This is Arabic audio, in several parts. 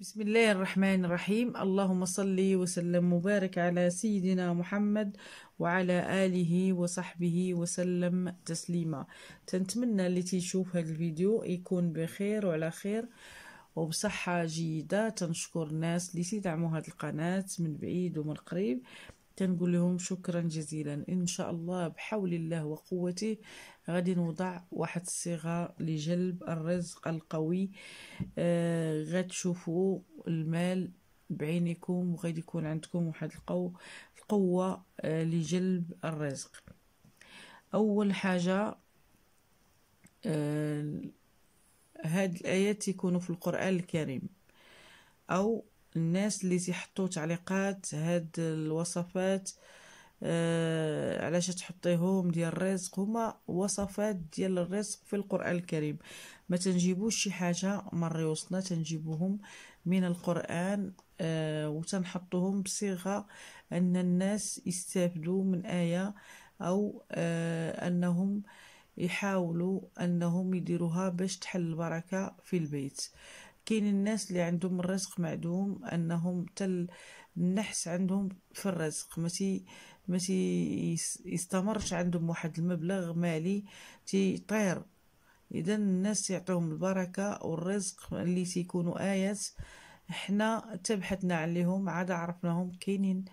بسم الله الرحمن الرحيم اللهم صل وسلم وبارك على سيدنا محمد وعلى آله وصحبه وسلم تسليما تنتمنى اللي تيشوف هذا الفيديو يكون بخير وعلى خير وبصحة جيدة تنشكر الناس اللي تدعموا هذه القناة من بعيد ومن قريب تنقول لهم شكرا جزيلا ان شاء الله بحول الله وقوته غادي نوضع واحد الصيغه لجلب الرزق القوي آه غتشوفوا المال بعينكم وغادي يكون عندكم واحد القو القوه آه لجلب الرزق اول حاجه آه هاد الايات يكونوا في القران الكريم او الناس اللي تيحطوا تعليقات هاد الوصفات آه علاش تحطيهم ديال الرزق هما وصفات ديال الرزق في القران الكريم ما تنجيبوش شي حاجه من ريوسنا تنجيبوهم من القران آه وتنحطوهم بصيغه ان الناس يستافدوا من ايه او آه انهم يحاولوا انهم يديروها باش تحل البركه في البيت كاين الناس اللي عندهم الرزق معدوم انهم تل النحس عندهم في الرزق ماشي ماشي يستمرش عندهم واحد المبلغ مالي تيطير اذا الناس يعطيهم البركه والرزق اللي تيكونوا ايات حنا تبحثنا عليهم عاد عرفناهم كاينين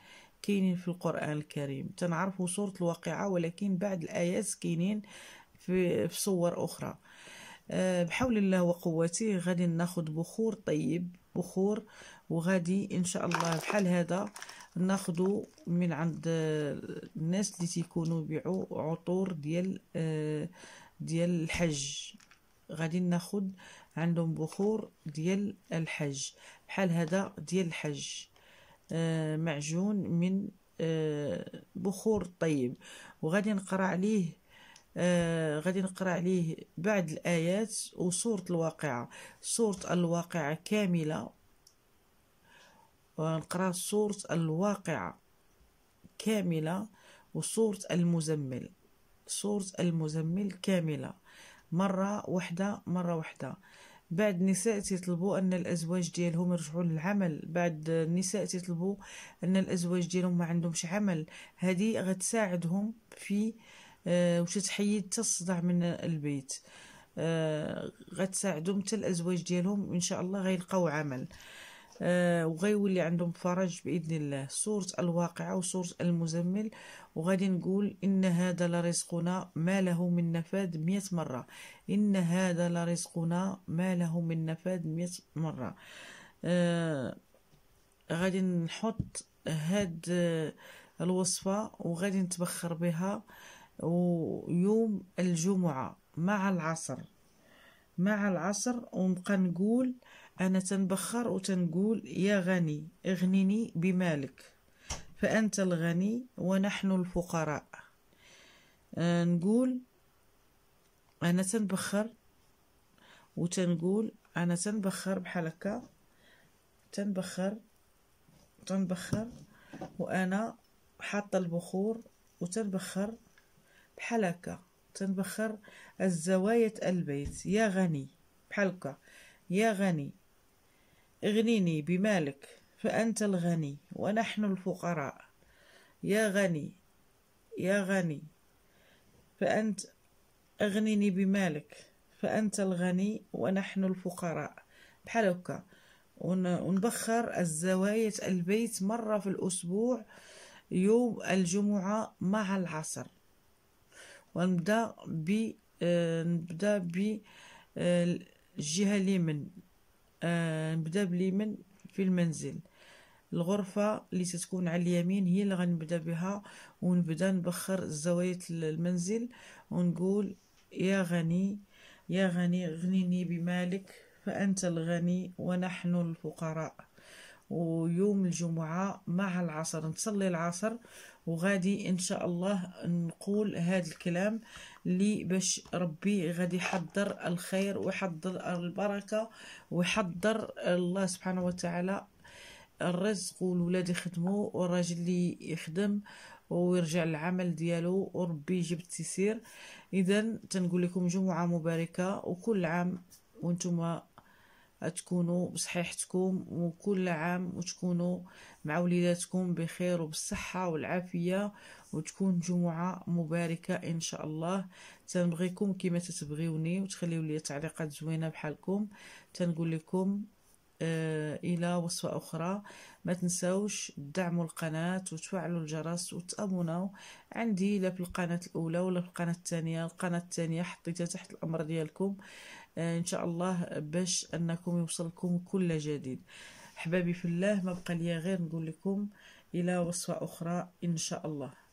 كاينين في القران الكريم تنعرفوا صوره الواقعه ولكن بعض الايات كاينين في, في صور اخرى آه، بحول الله وقوته غادي ناخذ بخور طيب بخور وغادي ان شاء الله بحال هذا ناخذ من عند آه، الناس اللي تيكونوا بيعوا عطور ديال آه، ديال الحج غادي ناخذ عندهم بخور ديال الحج بحال هذا ديال الحج معجون من بخور طيب وغادي نقرا عليه آه غادي نقرا عليه بعض الايات وصوره الواقعه صوره الواقعه كامله ونقرا صوره الواقعه كامله وصوره المزمل صوره المزمل كامله مره واحده مره واحده بعد النساء تيطلبوا ان الازواج ديالهم يرجعوا للعمل بعد النساء تيطلبوا ان الازواج ديالهم ما عندهمش عمل هذه غتساعدهم في آه آه، وتتحيد حتى الصداع من البيت آه، غتساعدهم حتى الازواج ديالهم ان شاء الله غيلقاو عمل آه، وغيولي عندهم فرج باذن الله سوره الواقعه وسوره المزمل وغادي نقول ان هذا لرزقنا ما له من نفاد مئة مره ان هذا لرزقنا ما له من نفاد مئة مره آه غادي نحط هاد الوصفه وغادي نتبخر بها آه ويوم الجمعة مع العصر مع العصر ونبقى نقول أنا تنبخر وتنقول يا غني اغنني بمالك فأنت الغني ونحن الفقراء آه، نقول أنا تنبخر وتنقول أنا تنبخر بحال هكا تنبخر تنبخر وأنا حاطة البخور وتنبخر بحال هكا تنبخر الزوايا البيت يا غني بحال هكا يا غني اغنيني بمالك فأنت الغني ونحن الفقراء يا غني يا غني فأنت اغنيني بمالك فأنت الغني ونحن الفقراء بحال هكا ونبخر الزوايا البيت مرة في الأسبوع يوم الجمعة مع العصر ونبدا ب آه، نبدا ب آه، الجهه اليمين آه، نبدا باليمين في المنزل الغرفة اللي تتكون على اليمين هي اللي غنبدا بها ونبدا نبخر زوايا المنزل ونقول يا غني يا غني غنيني بمالك فأنت الغني ونحن الفقراء ويوم الجمعة مع العصر نصلي العصر وغادي إن شاء الله نقول هذا الكلام اللي باش ربي غادي يحضر الخير ويحضر البركة ويحضر الله سبحانه وتعالى الرزق والولاد يخدموا والراجل اللي يخدم ويرجع للعمل ديالو وربي يجيب التيسير اذا تنقول لكم جمعه مباركه وكل عام وانتم تكونوا بصحيحتكم وكل عام وتكونوا مع وليداتكم بخير وبالصحة والعافية وتكون جمعة مباركة إن شاء الله تنبغيكم كما تتبغيوني وتخليوا لي تعليقات زوينة بحالكم تنقول لكم آه، إلى وصفة أخرى ما تنسوش تدعموا القناة وتفعلوا الجرس وتابوناو عندي لا في القناة الأولى ولا في القناة الثانية القناة الثانية حطيتها تحت الأمر ديالكم آه، إن شاء الله باش أنكم يوصلكم كل جديد أحبابي في الله ما بقى لي غير نقول لكم إلى وصفة أخرى إن شاء الله